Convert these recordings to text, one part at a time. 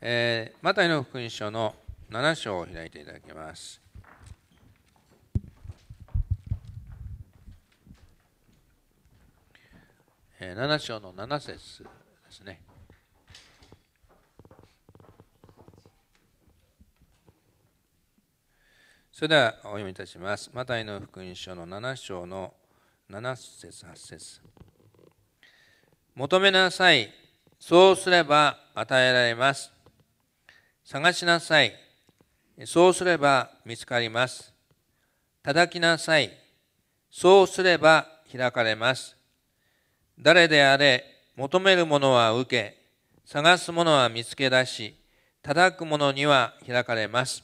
えー、マタイの福音書の7章を開いていただきます。えー、7章の7節ですね。それではお読みいたします。マタイの福音書の7章の7節8節求めなさい。そうすれば与えられます。探しなさい。そうすれば見つかります。叩きなさい。そうすれば開かれます。誰であれ、求めるものは受け、探すものは見つけ出し、叩く者には開かれます。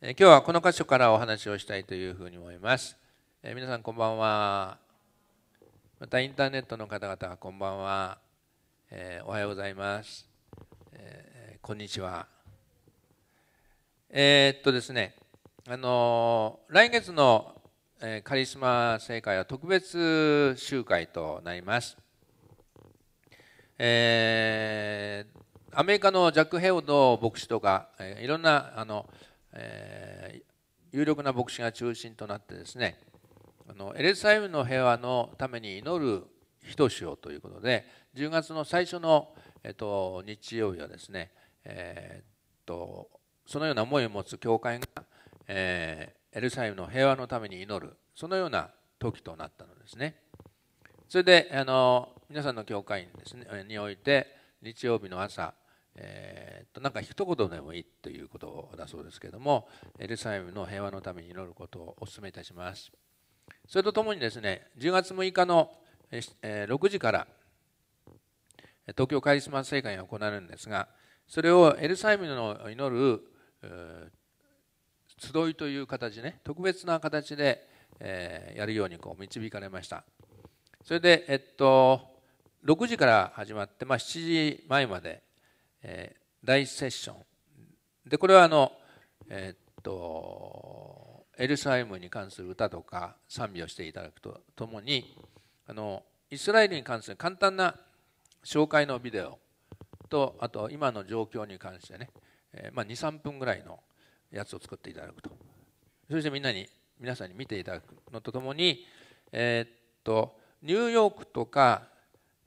え今日はこの箇所からお話をしたいというふうに思います。え皆さんこんばんは。またインターネットの方々こんばんは。えおはようございます。こんにちは。えー、っとですね、あのー、来月の、えー、カリスマ聖会は特別集会となります。えー、アメリカのジャック・ヘオド牧師とか、えー、いろんなあの、えー、有力な牧師が中心となってですね、あのエルサイムの平和のために祈る人しようということで、10月の最初の、えっと、日曜日はですね、えー、っとそのような思いを持つ教会が、えー、エルサレムの平和のために祈るそのような時となったのですねそれであの皆さんの教会にですねにおいて日曜日の朝、えー、っとなんか一言でもいいということだそうですけどもエルサレムの平和のために祈ることをお勧めいたしますそれとともにですね10月6日の6時から東京カリスマ聖会が行われるんですがそれをエルサイムの祈る、集いという形ね特別な形で、やるようにこう導かれましたそれで、えっと、6時から始まって、まあ、7時前まで、大第1セッションでこれはあの、えっと、エルサイムに関する歌とか賛美をしていただくとともにあのイスラエルに関する簡単な紹介のビデオとあと今の状況に関してね、えまあ、23分ぐらいのやつを作っていただくとそしてみんなに皆さんに見ていただくのとともに、えー、っとニューヨークとか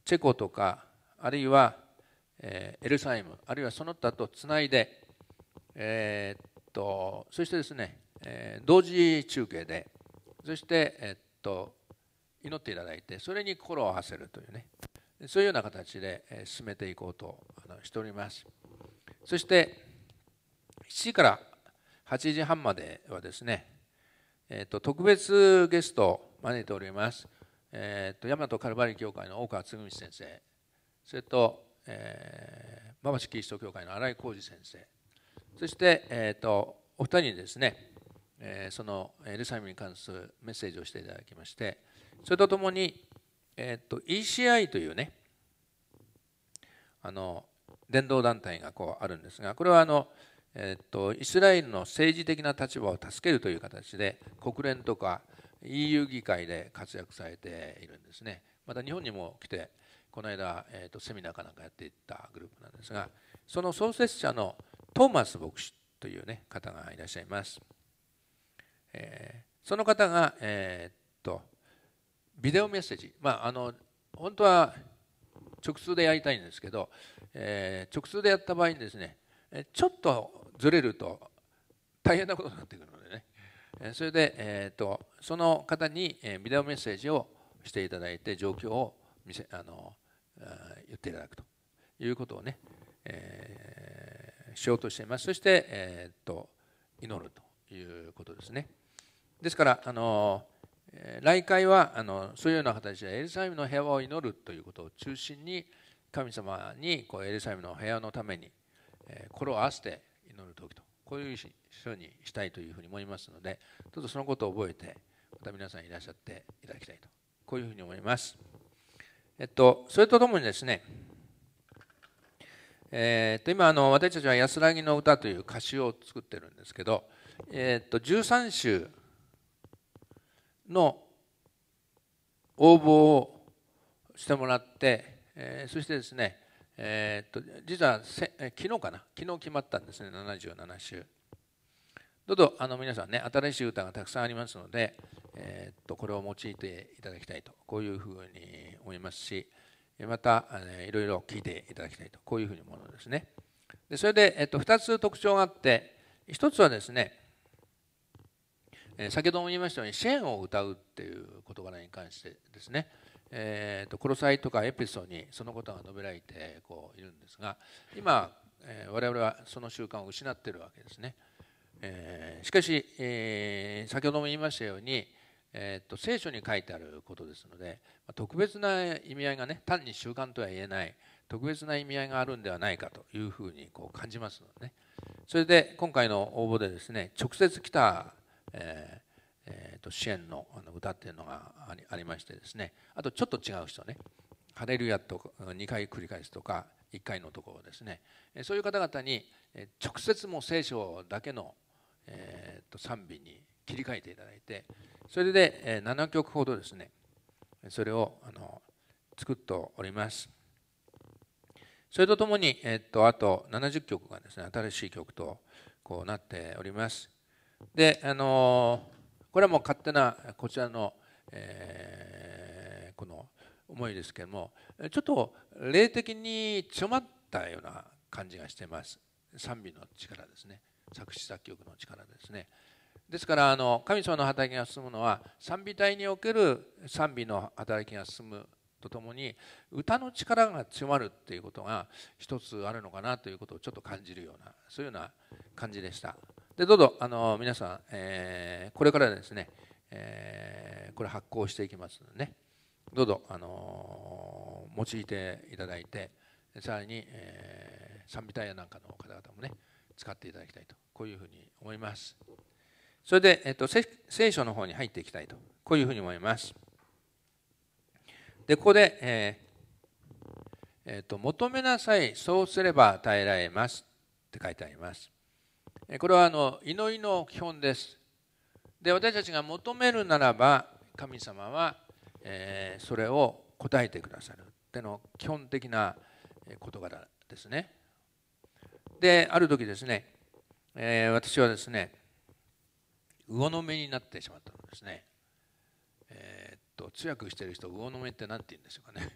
チェコとかあるいは、えエルサイムあるいはその他とつないで、えー、っとそしてですね、え同時中継でそして、えっと祈っていただいてそれに心を合わせるというねそういうような形で進めていこうとしておりますそして7時から8時半まではですね、えーと、特別ゲストを招いております、えーと、大和カルバリ教会の大川嗣道先生それと、えー、馬橋キリスト教会の新井浩二先生そして、えーと、お二人にですね、えー、そのエルサイムに関するメッセージをしていただきましてそれとともに、えー、と ECI というねあの伝道団体がこうあるんですがこれはあの、えっとイスラエルの政治的な立場を助けるという形で国連とか EU 議会で活躍されているんですねまた日本にも来てこの間、えっとセミナーかなんかやっていったグループなんですがその創設者のトーマス牧師という、ね、方がいらっしゃいます、えー、その方が、えー、っとビデオメッセージ、まあ、あの本当は直通でやりたいんですけどえー、直通でやった場合にですねちょっとずれると大変なことになってくるのでね、えそれで、えーと、その方に、えビデオメッセージをしていただいて状況を見せあの言っていただくということをね、えー、しようとしていますそして、えーと、祈るということですねですからあの来会はあのそういうような形でエルサレムの平和を祈るということを中心に、神様にこうエルサレムの平和のために心を合わせて祈る時とこういう人にしたいというふうに思いますのでちょっとそのことを覚えてまた皆さんいらっしゃっていただきたいとこういうふうに思います。えっと、それとともにですね、えー、っと今あの私たちは「安らぎの歌」という歌詞を作ってるんですけど、えー、っと13週の応募をしてもらってえー、そしてですね、えー、っと実はせ、え昨日かな昨日決まったんですね77週どうぞあの皆さんね新しい歌がたくさんありますので、えっとこれを用いていただきたいとこういうふうに思いますしまた、いろいろ聞いていただきたいとこういうふうに思うのですねでそれで、えっと2つ特徴があって1つはですね先ほども言いましたように支援を歌うっていう言葉に関してですねえー、とコロサイとかエピソにそのことが述べられてこういるんですが今、えー、我々はその習慣を失っているわけですね、えー、しかし、えー、先ほども言いましたように、えーと、聖書に書いてあることですので特別な意味合いがね単に習慣とは言えない特別な意味合いがあるんではないかというふうにこう感じますのでねそれで今回の応募でですね直接来た、ええー、と支援の歌っていうのがありましてですねあとちょっと違う人ね「ハレルヤ」と2回繰り返すとか1回のところですねそういう方々に直接も聖書だけの、えー、と賛美に切り替えていただいてそれで7曲ほどですねそれをあの作っております。それとともに、えっと、あと70曲がですね、新しい曲とこうなっております。で、あのーこれはもう勝手なこちらの、えー、この思いですけどもちょっと霊的に強まったような感じがしてます賛美の力ですね作詞作曲の力ですねですからあの神様の働きが進むのは賛美隊における賛美の働きが進むとともに歌の力が強まるっていうことが一つあるのかなということをちょっと感じるようなそういうような感じでした。でどうぞあの皆さん、えー、これからですね、えー、これ発行していきますので、ね、どうぞ、あのー、用いていただいてさらに、え賛美隊やなんかの方々もね使っていただきたいとこういうふうに思いますそれで、えっと、聖書の方に入っていきたいとこういうふうに思いますでここで、ええっと「求めなさいそうすれば与えられます」って書いてありますこれはあの祈りの基本です。で私たちが求めるならば神様は、えー、それを答えてくださるっての基本的な事柄ですね。である時ですね、えー、私はですね魚の目になってしまったんですね。えー、っと通訳してる人魚の目って何て言うんでしょうかね。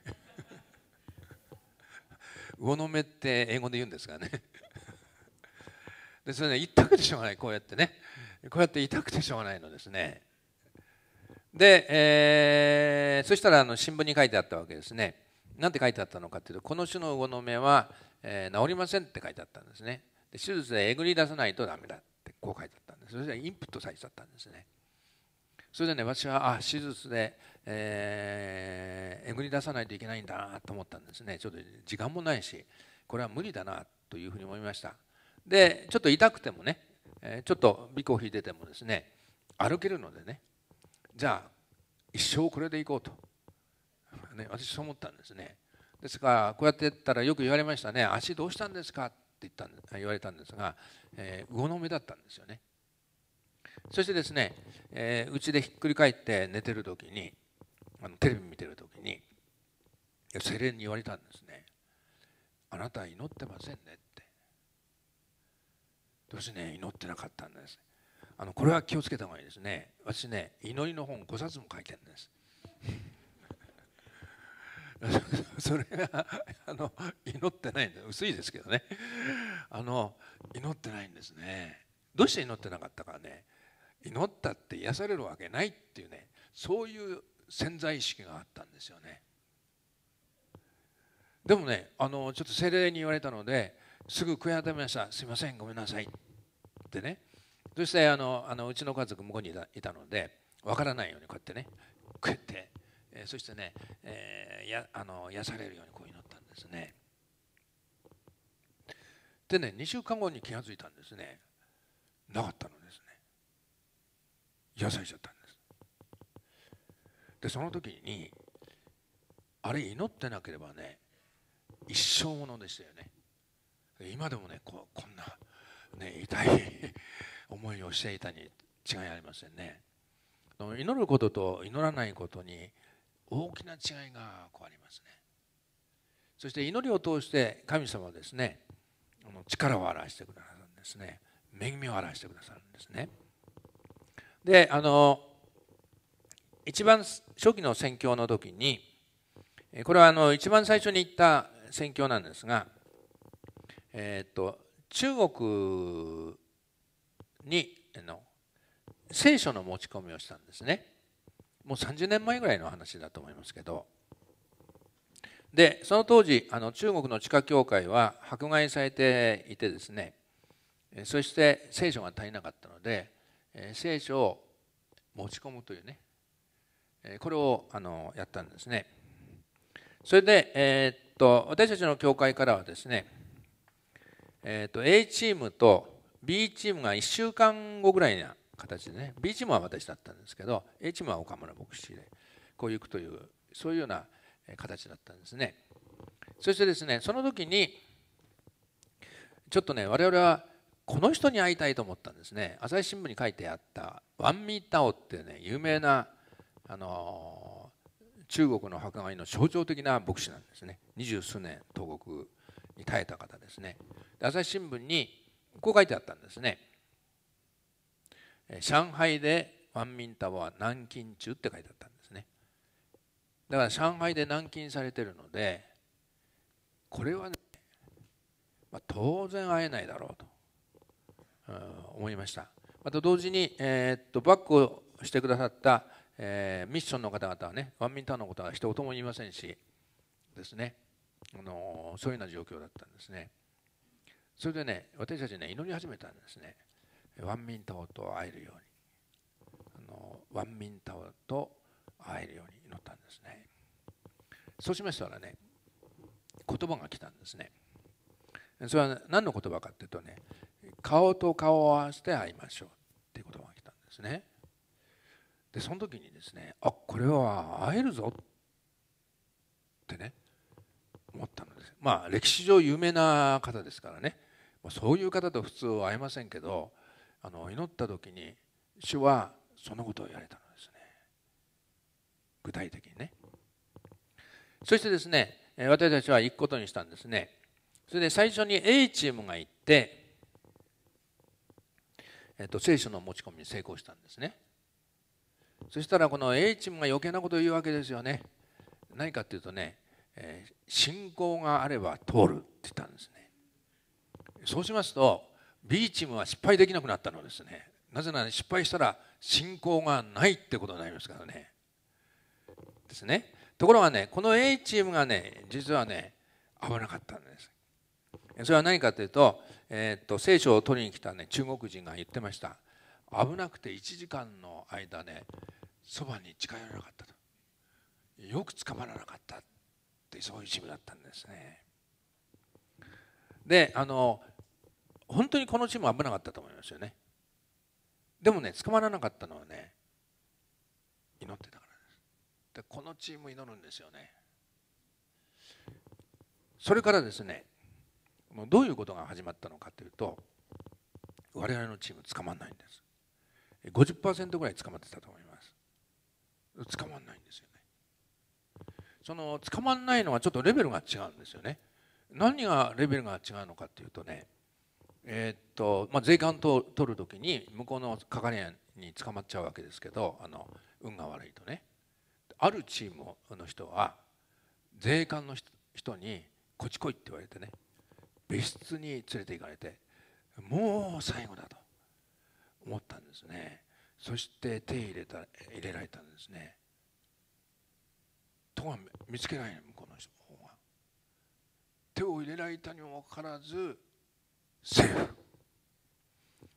魚の目って英語で言うんですがねでそれね痛くてしょうがないこうやってねこうやって痛くてしょうがないのですねで、えー、そしたらあの新聞に書いてあったわけですねなんて書いてあったのかっていうとこの種の魚の目は、えー、治りませんって書いてあったんですねで手術でえぐり出さないとダメだってこう書いてあったんですそれでインプットされちゃったんですねそれでね私はあ手術で、えー、えぐり出さないといけないんだなと思ったんですねちょっと時間もないしこれは無理だなというふうに思いましたでちょっと痛くてもねちょっとビコ引いててもですね歩けるのでねじゃあ一生これでいこうと、ね、私そう思ったんですねですからこうやってやったらよく言われましたね足どうしたんですかって言ったん言われたんですが、えー、魚の目だったんですよねそしてですねうち、えー、でひっくり返って寝てる時にあのテレビ見てる時に精霊に言われたんですね「あなた祈ってませんね」私ね祈ってなかったんですあのこれは気をつけた方がいいですね私ね祈りの本5冊も書いてるんです それがあの祈ってないんです薄いですけどねあの祈ってないんですねどうして祈ってなかったかね祈ったって癒されるわけないっていうねそういう潜在意識があったんですよねでもねあのちょっと精霊に言われたのですぐ悔い改めましたすみませんごめんなさいってねそしてあのあのうちの家族向こうにいたので分からないようにこうやってねこうやって、えー、そしてね、えー、やあの癒されるようにこう祈ったんですねでね2週間後に気が付いたんですねなかったのですね癒されちゃったんですでその時にあれ祈ってなければね一生ものでしたよね今でもねここんな、ね、痛い思いをしていたに違いありませんね祈ることと祈らないことに大きな違いがこうありますねそして祈りを通して神様はですね力を表してくださるんですね恵みを表してくださるんですねであの一番初期の宣教の時にこれはあの一番最初に言った宣教なんですがえーと、中国にの聖書の持ち込みをしたんですねもう30年前ぐらいの話だと思いますけどでその当時あの中国の地下教会は迫害されていてですねそして聖書が足りなかったので聖書を持ち込むというねこれをあのやったんですねそれで、えー、っと私たちの教会からはですねえーと、A チームと B チームが1週間後ぐらいな形でね B チームは私だったんですけど A チームは岡村牧師でこう行くというそういうような形だったんですねそしてですねその時にちょっとね我々はこの人に会いたいと思ったんですね朝日新聞に書いてあったワンミータオっていうね有名なあの中国の迫害の象徴的な牧師なんですね二十数年東国に耐えた方ですね朝日新聞にこう書いてあったんですね上海で万民タワー軟禁中って書いてあったんですねだから上海で軟禁されてるのでこれはね、まあ、当然会えないだろうと、うん、思いましたまた同時に、えー、っとバックをしてくださった、えー、ミッションの方々はね万民タワーのことは一言も言いませんしですねあのそういうような状況だったんですね。それでね私たちね祈り始めたんですねワンミンタオと会えるようにあのワンミンタオと会えるように祈ったんですねそうしましたらね言葉が来たんですねそれは何の言葉かというとね顔と顔を合わせて会いましょうっていう言葉が来たんですねでその時にですねあこれは会えるぞってね思ったのですまあ歴史上有名な方ですからねそういう方と普通は会えませんけどあの祈った時に主はそのことを言われたのですね具体的にねそしてですね私たちは行くことにしたんですねそれで最初に A チームが行って、えっと、聖書の持ち込みに成功したんですねそしたらこの A チームが余計なことを言うわけですよね何かっていうとね、えー、信仰があれば通るって言ったんですねそうしますと B チームは失敗できなくなったのですねなぜなら失敗したら信仰がないってことになりますからねですねところがねこの A チームがね実はね危なかったんですそれは何かというと,、えー、っと聖書を取りに来た、ね、中国人が言ってました危なくて1時間の間ねそばに近寄らなかったとよく捕まらなかったってそういうチームだったんですねであの本当にこのチーム危なかったと思いますよねでもね捕まらなかったのはね祈ってたからですでこのチーム祈るんですよねそれからですねどういうことが始まったのかというと我々のチーム捕まらないんです50%ぐらい捕まってたと思います捕まらないんですよねその捕まらないのはちょっとレベルが違うんですよね何がレベルが違うのかというとねえー、っとまあ、税関と取るときに向こうの係員に捕まっちゃうわけですけどあの運が悪いとねあるチームの人は税関の人に「こっち来い」って言われてね別室に連れて行かれてもう最後だと思ったんですねそして手入れた入れられたんですねとは見つけない向こうの人手を入れられたにもかかわらずセーフ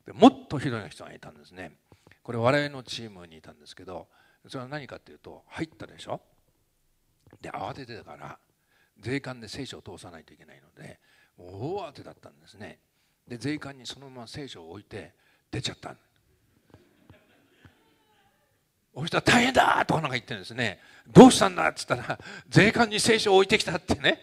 でもっとひどい人がいたんですねこれ我々のチームにいたんですけどそれは何かっていうと入ったでしょで慌ててだから税関で聖書を通さないといけないので大慌てだったんですねで税関にそのまま聖書を置いて出ちゃったおしたら大変だとかなんか言ってるんですねどうしたんだっつったら税関に聖書を置いてきたってね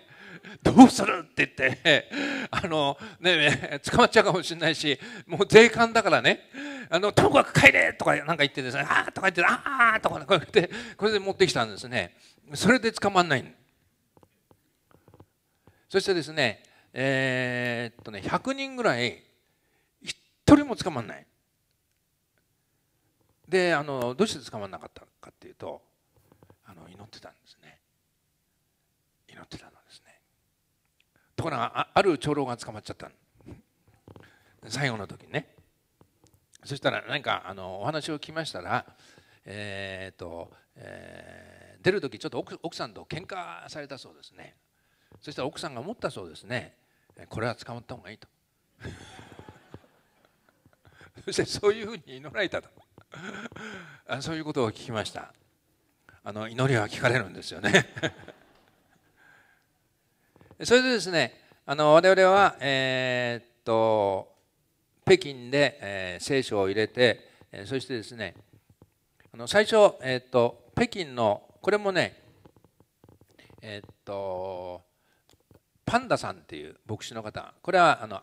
どうするって言ってあの、ね、捕まっちゃうかもしれないしもう税関だからねあのともかく帰れとかなんか言ってですねああとか言ってああとかこうやってこれで持ってきたんですねそれで捕まんないそしてですねえー、っとね100人ぐらい1人も捕まんないであのどうして捕まらなかったかっていうとあの祈ってたんですね祈ってたのですねほらある長老が捕まっちゃった最後の時にねそしたら何かあのお話を聞きましたらえっとえ出る時ちょっと奥さんと喧嘩されたそうですねそしたら奥さんが思ったそうですねこれは捕まった方がいいと そしてそういうふうに祈られたとそういうことを聞きましたあの祈りは聞かれるんですよねそれでですねあの我々は、えー、っと北京で、えー、聖書を入れて、えそしてですねあの最初、えっと北京のこれもねえっとパンダさんっていう牧師の方これはあの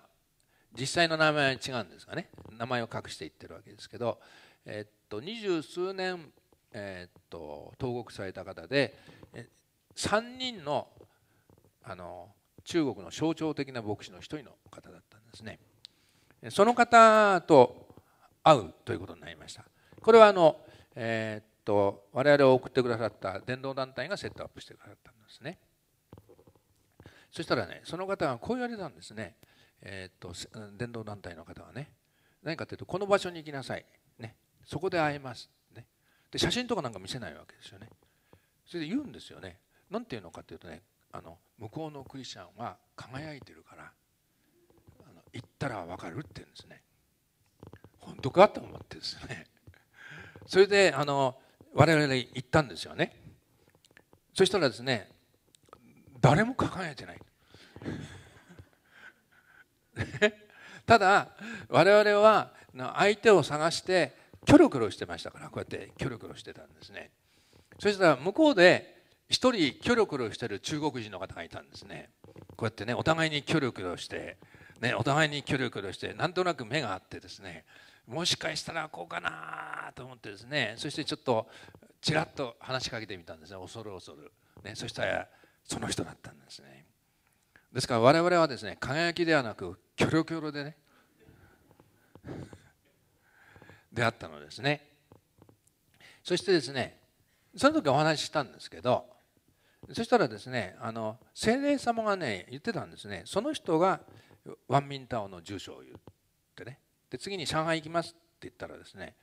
実際の名前は違うんですがね名前を隠していってるわけですけど、えっと、二十数年、えっと、投獄された方でえ3人のあの中国の象徴的な牧師の一人の方だったんですねその方と会うということになりましたこれはあの、えー、っと我々を送ってくださった伝道団体がセットアップしてくださったんですねそしたらねその方がこう言われたんですね、えー、っと伝道団体の方はね何かというとこの場所に行きなさい、ね、そこで会えます、ね、で写真とかなんか見せないわけですよねそれで言うんですよね何て言うのかっていうとねあの向こうのクリスチャンは輝いてるからあの行ったら分かるって言うんですね本当かと思ってですね それであの我々行ったんですよねそしたらですね誰も輝いてない ただ我々は相手を探してキョロキョロしてましたからこうやってキョロキョロしてたんですねそしたら向こうで一人協力をしている中国人の方がいたんですねこうやってねお互いに協力をして、ね、お互いに協力をしてなんとなく目があってですねもしかしたらこうかなと思ってですねそしてちょっとちらっと話しかけてみたんですね恐る恐る、ね、そしたらその人だったんですねですから我々はですね輝きではなくキョロキョロでね出会ったのですねそしてですねその時お話ししたんですけどそしたらですねあの精霊様がね言ってたんですねその人がワンミンタオの住所を言ってねで次に上海行きますって言ったらですね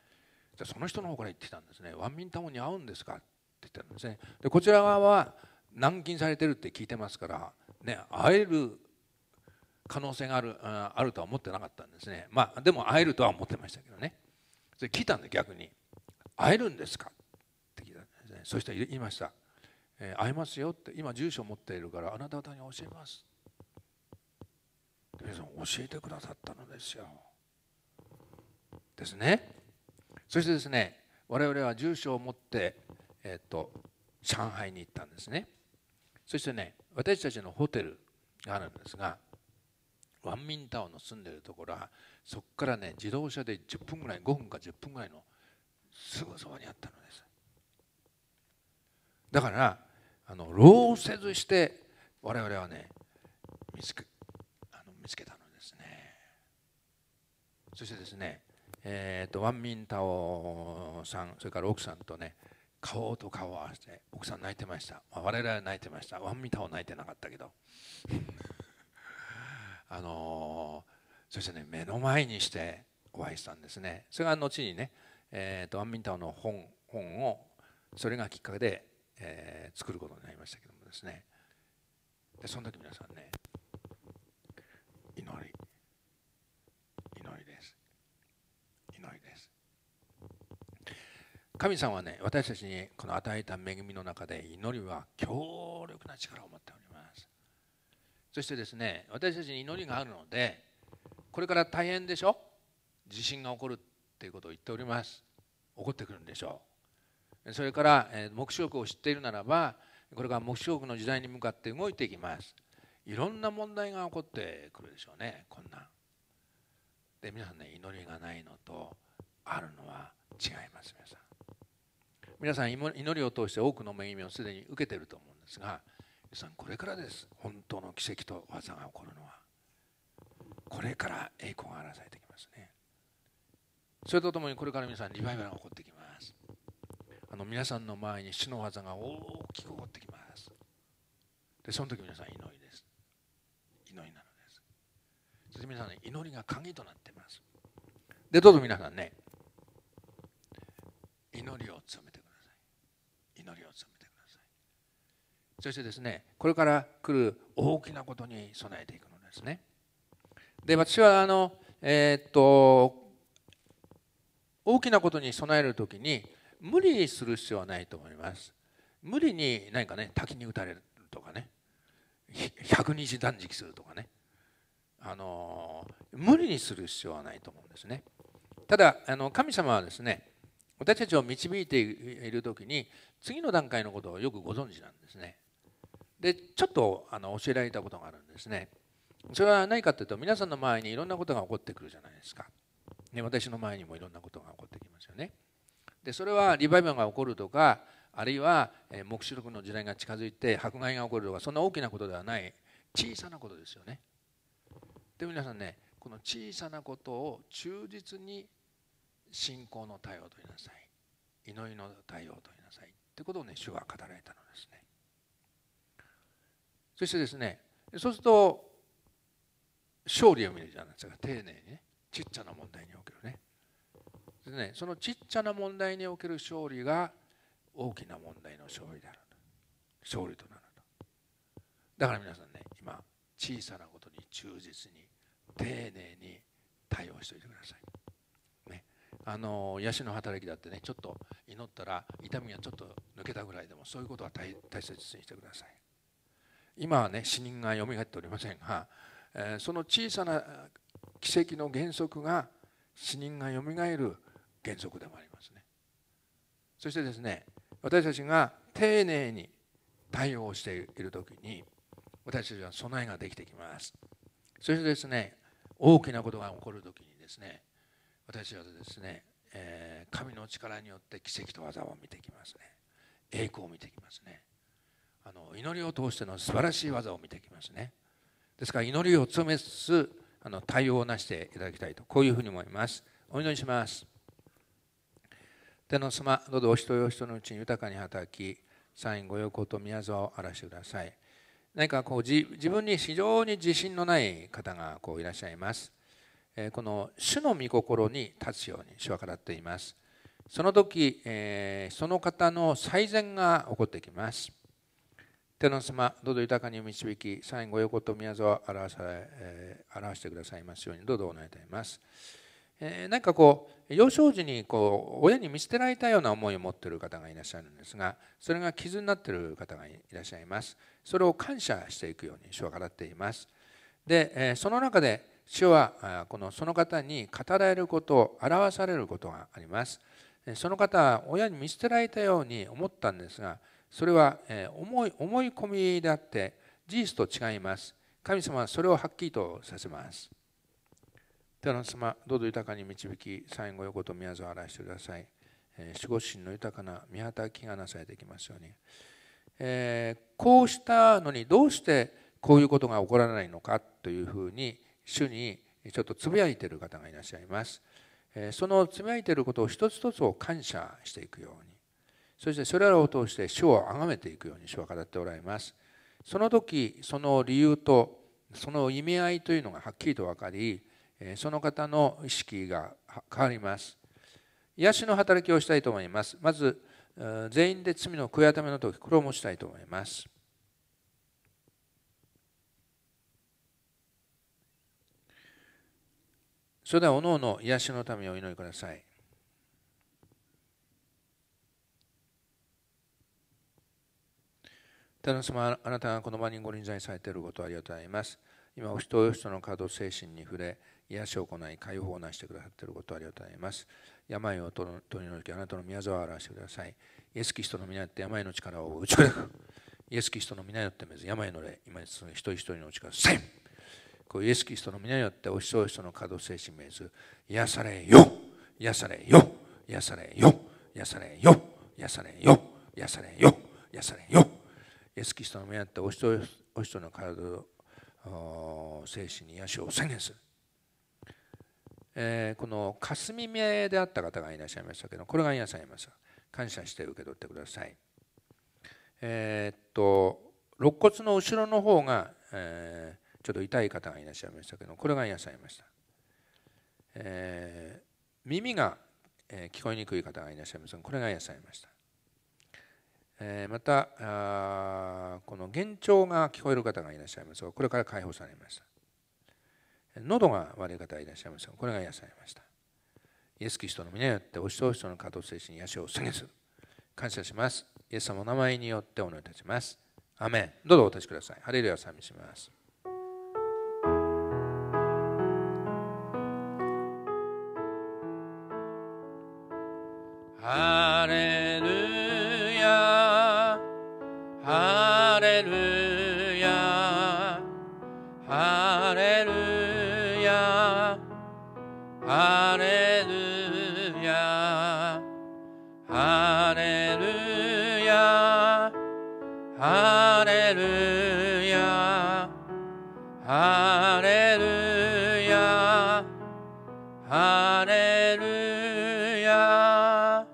じゃその人の方から言ってきたんですねワンミンタオに会うんですかって言ったんですねでこちら側は軟禁されてるって聞いてますから、ね、会える可能性があるあるとは思ってなかったんですね、まあ、でも会えるとは思ってましたけどねそれ聞いたんで逆に会えるんですかって聞いたんですねそして言いましたえ会えますよって今住所持っているからあなた方に教えます皆さん教えてくださったのですよですねそしてですね我々は住所を持って、えっ、ー、と上海に行ったんですねそしてね私たちのホテルがあるんですがワンミンタウンの住んでるところはそこからね自動車で10分ぐらい5分か10分ぐらいのすぐそばにあったのですだからあの労せずして我々はね見つけあの見つけたのですねそしてですねえーと、ワンミンタオさんそれから奥さんとね顔と顔を合わせて奥さん泣いてました、まあ、我々は泣いてましたワンミンタオ泣いてなかったけど あのー、そしてね目の前にしてお会いしたんですねそれが後にね、えーと、とワンミンタオの本本をそれがきっかけでえー、作ることになりましたけどもですねでその時皆さんね祈り祈りです祈りです神様はね私たちにこの与えた恵みの中で祈りは強力な力を持っておりますそしてですね私たちに祈りがあるのでこれから大変でしょ地震が起こるっていうことを言っております起こってくるんでしょうそれから黙示録を知っているならばこれから黙示録の時代に向かって動いていきますいろんな問題が起こってくるでしょうねこんなで皆さんね祈りがないのとあるのは違います皆さん皆さん祈りを通して多くの恵みをすでに受けていると思うんですが皆さんこれからです本当の奇跡と技が起こるのはこれから栄光が表されてきますねそれとともにこれから皆さんリバイバルが起こってきますあの皆さんの前に死の技が大きく起こってきますでその時皆さん祈りです祈りなのですそして皆さん、ね、祈りが鍵となっていますでどうぞ皆さんね祈りを務めてください祈りを務めてくださいそしてですねこれから来る大きなことに備えていくのですねで私はあのえー、っと大きなことに備えるときに無理する必要はないと思います無理に何かね滝に打たれるとかね100日断食するとかねあの無理にする必要はないと思うんですねただあの神様はですね私たちを導いている時に次の段階のことをよくご存知なんですねでちょっとあの教えられたことがあるんですねそれは何かというと皆さんの前にいろんなことが起こってくるじゃないですか、ね、私の前にもいろんなことが起こってきますよねでそれはリバイバルが起こるとかあるいは黙示録の時代が近づいて迫害が起こるとかそんな大きなことではない小さなことですよね。で皆さんねこの小さなことを忠実に信仰の対応と言いなさい祈りの対応と言いなさいってことをね主は語られたのですね。そしてですねそうすると勝利を見るじゃないですか丁寧にねちっちゃな問題におけるね。でね、そのちっちゃな問題における勝利が大きな問題の勝利である勝利となるとだから皆さんね今小さなことに忠実に丁寧に対応しておいてください、ね、あの癒しの働きだってねちょっと祈ったら痛みがちょっと抜けたぐらいでもそういうことは大切にしてください今はね死人が蘇っておりませんが、えー、その小さな奇跡の原則が死人が蘇る原則でもありますねそしてですね私たちが丁寧に対応している時に私たちは備えができてきますそしてですね大きなことが起こる時にですね私はですね、えー、神の力によって奇跡と技を見てきますね栄光を見てきますねあの祈りを通しての素晴らしい技を見てきますねですから祈りを務めつつあの対応をなしていただきたいとこういうふうに思いますお祈りします天の様どうぞお人よ人のうちに豊かに働き、サイン、ご横と宮沢を荒らしてください。何かこう自分に非常に自信のない方がこういらっしゃいます。えー、この主の御心に立つように主は語っています。その時、えー、その方の最善が起こってきます。手の様どうぞ豊かに導き、サイン、ご横と宮沢を表さ、えー、表してくださいますように、どうぞお願いいたします。えー、かこう幼少時にこう親に見捨てられたような思いを持っている方がいらっしゃるんですがそれが傷になっている方がいらっしゃいますそれを感謝していくように主は語っていますで、えその中で主はこのその方に語られることを表されることがありますその方は親に見捨てられたように思ったんですがそれは思い思い込みであって事実と違います神様はそれをはっきりとさせます天の様、どうぞ豊かに導き、最後横と宮沢をらしてください。守護神の豊かな御働きがなされてきますように。えー、こうしたのにどうしてこういうことが起こらないのかというふうに主にちょっとつぶやいている方がいらっしゃいます。えー、そのつぶやいていることを一つ一つを感謝していくようにそしてそれらを通して主を崇めていくように主は語っておられます。その時その理由とその意味合いというのがはっきりと分かりその方の意識が変わります。癒しの働きをしたいと思います。まず、全員で罪の悔い改めの時、これを持ちたいと思います。それでは、各々癒しのためをお祈りください。天の様、あなたがこの場にご臨在されていることをありがとうございます。今お人およそのード精神に触れ癒しを行い解放をなしてくださっていることをありがとうございます病を取り除きあなたの宮沢を表してくださいイエス・キリストの皆によって病の力を打ち砕くイエス・キリストの皆によって病の霊今です一人一人のうちからせんこうイエス・キリストの皆によってお人およそのード精神命ず癒されよ癒されよ癒されよ癒されよ癒されよ癒されよ癒されよイエス・キリストの皆によってお人およの体を精神に癒しを宣言する、えー、この霞目であった方がいらっしゃいましたけどこれがしさいました感謝して受け取ってくださいえー、っと肋骨の後ろの方が、えー、ちょっと痛い方がいらっしゃいましたけどこれがしさいました、えー、耳が、え聞こえにくい方がいらっしゃいますがこれが癒されましたえまたこの幻聴が聞こえる方がいらっしゃいますがこれから解放されました喉が悪い方がいらっしゃいますがこれが癒されましたイエス・キリストの皆によってお人しとの加藤精神に足を下げずる感謝しますイエス様の名前によってお祈りいたしますアメンどうぞお立ちくださいハレルヤさみしますハレハレルヤハレルヤハレルヤ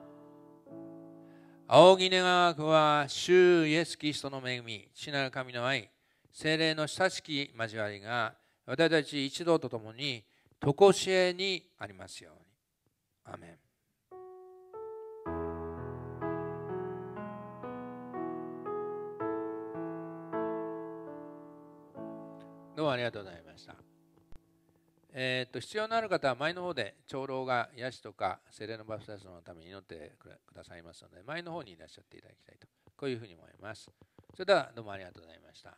仰ぎ願わくは主イエスキリストの恵み父なる神の愛精霊の親しき交わりが私たち一同と共に常しえにありますようにアメンどうもありがとうございました。えー、っと必要のある方は前の方で長老がヤシとかセレノバスタスのために祈ってくださいますので前の方にいらっしゃっていただきたいとこういうふうに思います。それではどうもありがとうございました。